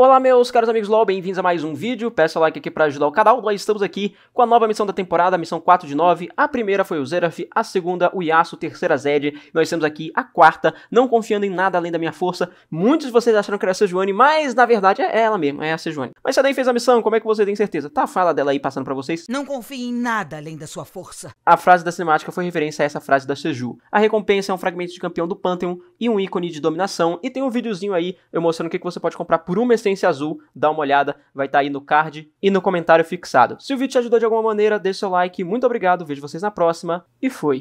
Olá meus caros amigos LoL, bem-vindos a mais um vídeo, peço like aqui para ajudar o canal, nós estamos aqui com a nova missão da temporada, a missão 4 de 9, a primeira foi o Zeraf, a segunda o Yasuo, terceira Zed, nós temos aqui a quarta, não confiando em nada além da minha força, muitos de vocês acharam que era a Sejuani, mas na verdade é ela mesmo, é a Sejuani. Mas se a fez a missão, como é que você tem certeza? Tá a fala dela aí passando para vocês? Não confie em nada além da sua força. A frase da cinemática foi referência a essa frase da Seju. A recompensa é um fragmento de campeão do Pantheon e um ícone de dominação, e tem um videozinho aí eu mostrando o que você pode comprar por uma extensão Consciência Azul, dá uma olhada, vai estar tá aí no card e no comentário fixado. Se o vídeo te ajudou de alguma maneira, deixa seu like, muito obrigado, vejo vocês na próxima e fui!